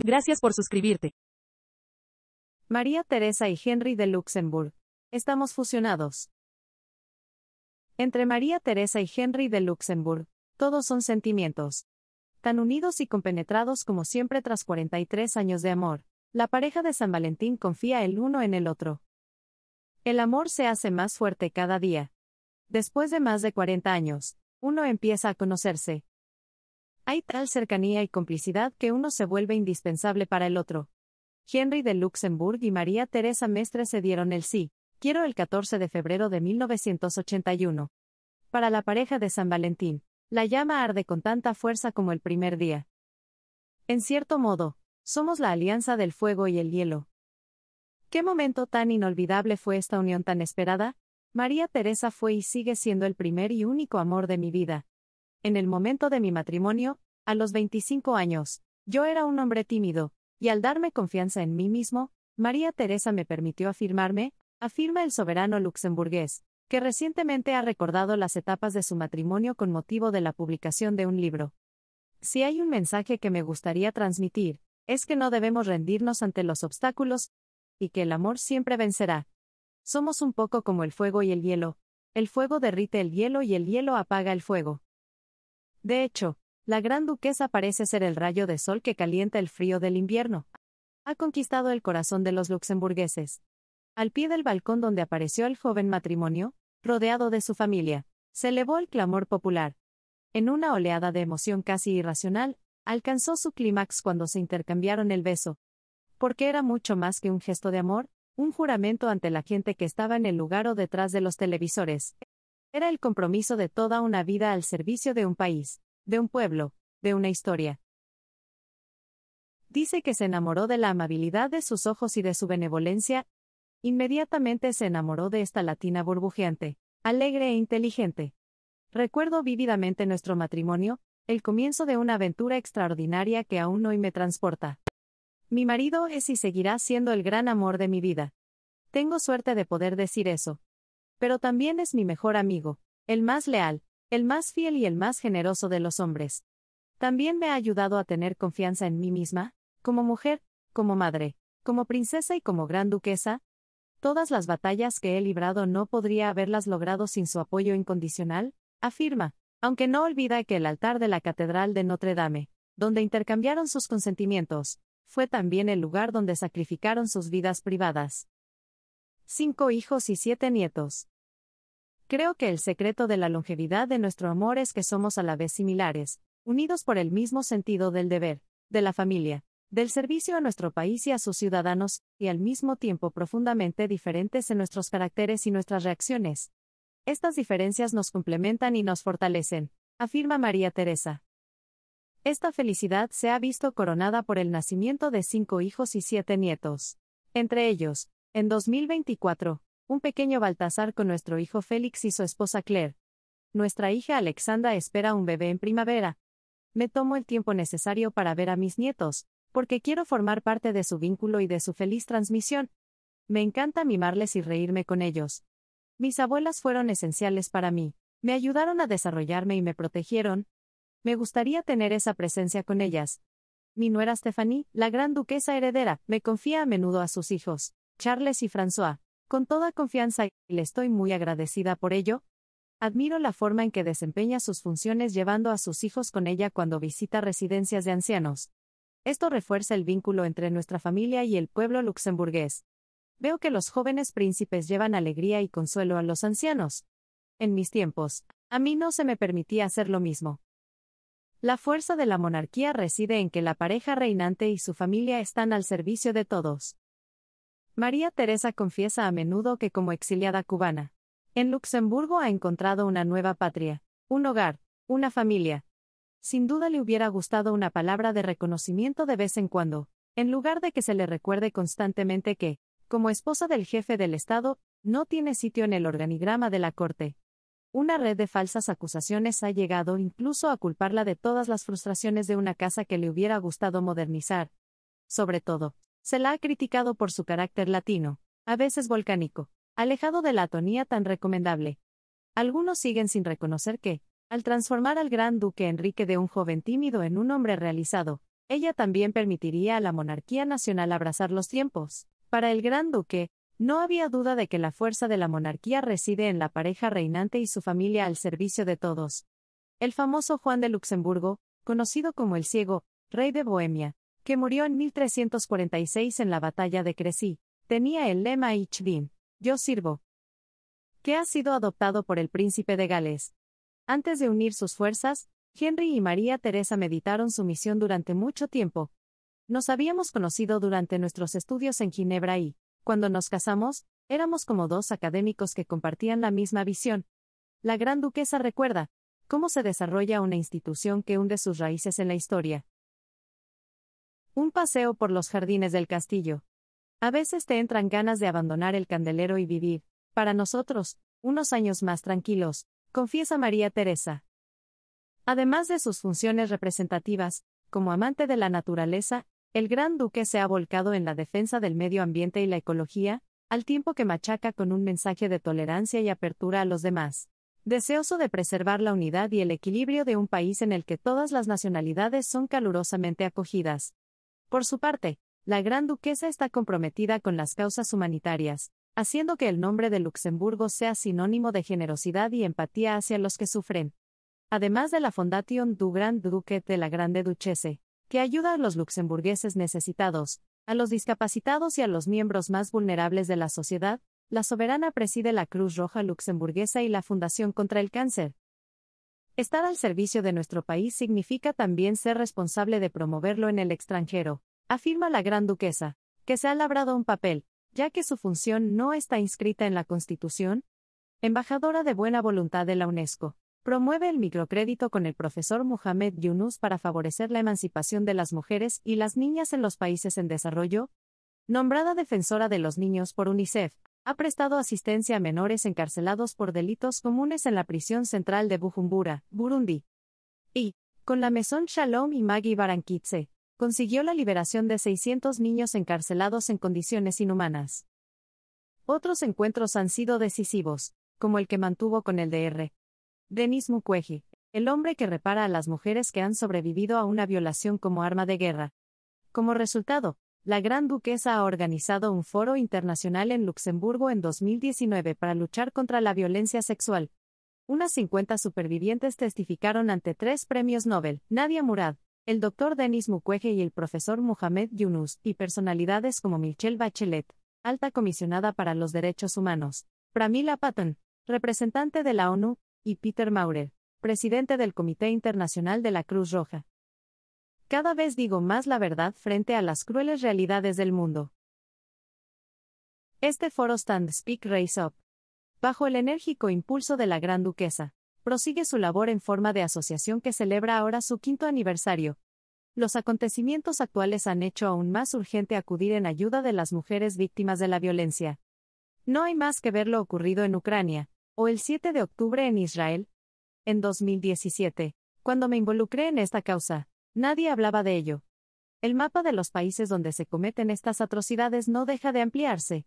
Gracias por suscribirte. María Teresa y Henry de Luxemburgo, Estamos fusionados. Entre María Teresa y Henry de Luxemburgo, todos son sentimientos. Tan unidos y compenetrados como siempre tras 43 años de amor, la pareja de San Valentín confía el uno en el otro. El amor se hace más fuerte cada día. Después de más de 40 años, uno empieza a conocerse, hay tal cercanía y complicidad que uno se vuelve indispensable para el otro. Henry de Luxemburg y María Teresa Mestre se dieron el sí. Quiero el 14 de febrero de 1981. Para la pareja de San Valentín, la llama arde con tanta fuerza como el primer día. En cierto modo, somos la alianza del fuego y el hielo. ¿Qué momento tan inolvidable fue esta unión tan esperada? María Teresa fue y sigue siendo el primer y único amor de mi vida, en el momento de mi matrimonio, a los 25 años, yo era un hombre tímido, y al darme confianza en mí mismo, María Teresa me permitió afirmarme, afirma el soberano luxemburgués, que recientemente ha recordado las etapas de su matrimonio con motivo de la publicación de un libro. Si hay un mensaje que me gustaría transmitir, es que no debemos rendirnos ante los obstáculos, y que el amor siempre vencerá. Somos un poco como el fuego y el hielo. El fuego derrite el hielo y el hielo apaga el fuego. De hecho, la gran duquesa parece ser el rayo de sol que calienta el frío del invierno. Ha conquistado el corazón de los luxemburgueses. Al pie del balcón donde apareció el joven matrimonio, rodeado de su familia, se elevó el clamor popular. En una oleada de emoción casi irracional, alcanzó su clímax cuando se intercambiaron el beso. Porque era mucho más que un gesto de amor, un juramento ante la gente que estaba en el lugar o detrás de los televisores. Era el compromiso de toda una vida al servicio de un país, de un pueblo, de una historia. Dice que se enamoró de la amabilidad de sus ojos y de su benevolencia. Inmediatamente se enamoró de esta latina burbujeante, alegre e inteligente. Recuerdo vívidamente nuestro matrimonio, el comienzo de una aventura extraordinaria que aún hoy me transporta. Mi marido es y seguirá siendo el gran amor de mi vida. Tengo suerte de poder decir eso. Pero también es mi mejor amigo, el más leal, el más fiel y el más generoso de los hombres. También me ha ayudado a tener confianza en mí misma, como mujer, como madre, como princesa y como gran duquesa. Todas las batallas que he librado no podría haberlas logrado sin su apoyo incondicional, afirma, aunque no olvida que el altar de la Catedral de Notre Dame, donde intercambiaron sus consentimientos, fue también el lugar donde sacrificaron sus vidas privadas cinco hijos y siete nietos. Creo que el secreto de la longevidad de nuestro amor es que somos a la vez similares, unidos por el mismo sentido del deber, de la familia, del servicio a nuestro país y a sus ciudadanos, y al mismo tiempo profundamente diferentes en nuestros caracteres y nuestras reacciones. Estas diferencias nos complementan y nos fortalecen, afirma María Teresa. Esta felicidad se ha visto coronada por el nacimiento de cinco hijos y siete nietos. Entre ellos, en 2024, un pequeño Baltasar con nuestro hijo Félix y su esposa Claire. Nuestra hija Alexandra espera un bebé en primavera. Me tomo el tiempo necesario para ver a mis nietos, porque quiero formar parte de su vínculo y de su feliz transmisión. Me encanta mimarles y reírme con ellos. Mis abuelas fueron esenciales para mí, me ayudaron a desarrollarme y me protegieron. Me gustaría tener esa presencia con ellas. Mi nuera Stephanie, la gran duquesa heredera, me confía a menudo a sus hijos. Charles y François. Con toda confianza, y le estoy muy agradecida por ello. Admiro la forma en que desempeña sus funciones llevando a sus hijos con ella cuando visita residencias de ancianos. Esto refuerza el vínculo entre nuestra familia y el pueblo luxemburgués. Veo que los jóvenes príncipes llevan alegría y consuelo a los ancianos. En mis tiempos, a mí no se me permitía hacer lo mismo. La fuerza de la monarquía reside en que la pareja reinante y su familia están al servicio de todos. María Teresa confiesa a menudo que como exiliada cubana, en Luxemburgo ha encontrado una nueva patria, un hogar, una familia. Sin duda le hubiera gustado una palabra de reconocimiento de vez en cuando, en lugar de que se le recuerde constantemente que, como esposa del jefe del Estado, no tiene sitio en el organigrama de la Corte. Una red de falsas acusaciones ha llegado incluso a culparla de todas las frustraciones de una casa que le hubiera gustado modernizar. Sobre todo, se la ha criticado por su carácter latino, a veces volcánico, alejado de la atonía tan recomendable. Algunos siguen sin reconocer que, al transformar al gran duque Enrique de un joven tímido en un hombre realizado, ella también permitiría a la monarquía nacional abrazar los tiempos. Para el gran duque, no había duda de que la fuerza de la monarquía reside en la pareja reinante y su familia al servicio de todos. El famoso Juan de Luxemburgo, conocido como el Ciego, rey de Bohemia, que murió en 1346 en la batalla de Crecy, tenía el lema Ich din, yo sirvo, que ha sido adoptado por el príncipe de Gales. Antes de unir sus fuerzas, Henry y María Teresa meditaron su misión durante mucho tiempo. Nos habíamos conocido durante nuestros estudios en Ginebra y, cuando nos casamos, éramos como dos académicos que compartían la misma visión. La gran duquesa recuerda, cómo se desarrolla una institución que hunde sus raíces en la historia, un paseo por los jardines del castillo. A veces te entran ganas de abandonar el candelero y vivir, para nosotros, unos años más tranquilos, confiesa María Teresa. Además de sus funciones representativas, como amante de la naturaleza, el gran duque se ha volcado en la defensa del medio ambiente y la ecología, al tiempo que machaca con un mensaje de tolerancia y apertura a los demás. Deseoso de preservar la unidad y el equilibrio de un país en el que todas las nacionalidades son calurosamente acogidas, por su parte, la gran duquesa está comprometida con las causas humanitarias, haciendo que el nombre de Luxemburgo sea sinónimo de generosidad y empatía hacia los que sufren. Además de la Fondation du Grand Duque de la Grande Duchesse, que ayuda a los luxemburgueses necesitados, a los discapacitados y a los miembros más vulnerables de la sociedad, la soberana preside la Cruz Roja Luxemburguesa y la Fundación contra el Cáncer, Estar al servicio de nuestro país significa también ser responsable de promoverlo en el extranjero, afirma la gran duquesa, que se ha labrado un papel, ya que su función no está inscrita en la Constitución. Embajadora de Buena Voluntad de la UNESCO, promueve el microcrédito con el profesor Mohamed Yunus para favorecer la emancipación de las mujeres y las niñas en los países en desarrollo. Nombrada defensora de los niños por UNICEF, ha prestado asistencia a menores encarcelados por delitos comunes en la prisión central de Bujumbura, Burundi. Y, con la Mesón Shalom y Maggie Barankitze, consiguió la liberación de 600 niños encarcelados en condiciones inhumanas. Otros encuentros han sido decisivos, como el que mantuvo con el DR. Denis Mukwege, el hombre que repara a las mujeres que han sobrevivido a una violación como arma de guerra. Como resultado, la gran duquesa ha organizado un foro internacional en Luxemburgo en 2019 para luchar contra la violencia sexual. Unas 50 supervivientes testificaron ante tres premios Nobel, Nadia Murad, el doctor Denis Mukwege y el profesor Mohamed Yunus, y personalidades como Michelle Bachelet, alta comisionada para los derechos humanos, Pramila Patton, representante de la ONU, y Peter Maurer, presidente del Comité Internacional de la Cruz Roja. Cada vez digo más la verdad frente a las crueles realidades del mundo. Este foro Stand Speak Raise Up. Bajo el enérgico impulso de la Gran Duquesa, prosigue su labor en forma de asociación que celebra ahora su quinto aniversario. Los acontecimientos actuales han hecho aún más urgente acudir en ayuda de las mujeres víctimas de la violencia. No hay más que ver lo ocurrido en Ucrania, o el 7 de octubre en Israel. En 2017, cuando me involucré en esta causa, Nadie hablaba de ello. El mapa de los países donde se cometen estas atrocidades no deja de ampliarse.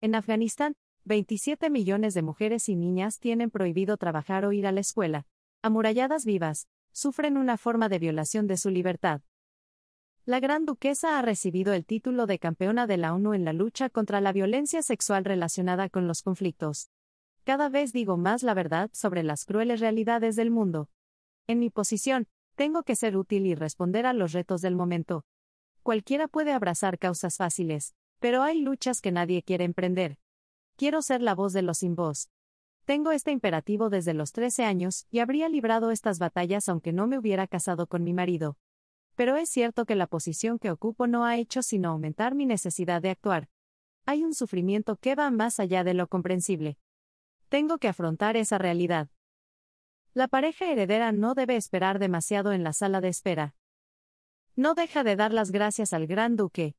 En Afganistán, 27 millones de mujeres y niñas tienen prohibido trabajar o ir a la escuela. Amuralladas vivas, sufren una forma de violación de su libertad. La gran duquesa ha recibido el título de campeona de la ONU en la lucha contra la violencia sexual relacionada con los conflictos. Cada vez digo más la verdad sobre las crueles realidades del mundo. En mi posición, tengo que ser útil y responder a los retos del momento. Cualquiera puede abrazar causas fáciles, pero hay luchas que nadie quiere emprender. Quiero ser la voz de los sin voz. Tengo este imperativo desde los 13 años y habría librado estas batallas aunque no me hubiera casado con mi marido. Pero es cierto que la posición que ocupo no ha hecho sino aumentar mi necesidad de actuar. Hay un sufrimiento que va más allá de lo comprensible. Tengo que afrontar esa realidad. La pareja heredera no debe esperar demasiado en la sala de espera. No deja de dar las gracias al gran duque.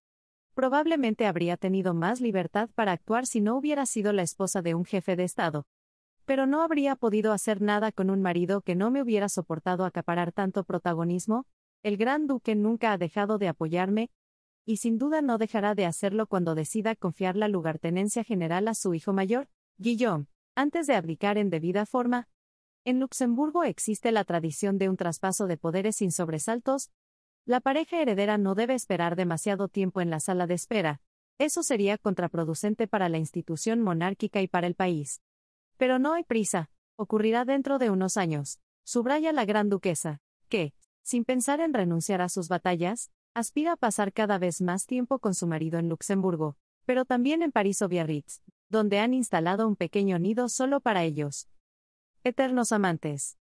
Probablemente habría tenido más libertad para actuar si no hubiera sido la esposa de un jefe de Estado. Pero no habría podido hacer nada con un marido que no me hubiera soportado acaparar tanto protagonismo. El gran duque nunca ha dejado de apoyarme, y sin duda no dejará de hacerlo cuando decida confiar la lugartenencia general a su hijo mayor, Guillaume. Antes de abdicar en debida forma, en Luxemburgo existe la tradición de un traspaso de poderes sin sobresaltos. La pareja heredera no debe esperar demasiado tiempo en la sala de espera. Eso sería contraproducente para la institución monárquica y para el país. Pero no hay prisa, ocurrirá dentro de unos años, subraya la gran duquesa, que, sin pensar en renunciar a sus batallas, aspira a pasar cada vez más tiempo con su marido en Luxemburgo, pero también en París o Biarritz, donde han instalado un pequeño nido solo para ellos. Eternos amantes.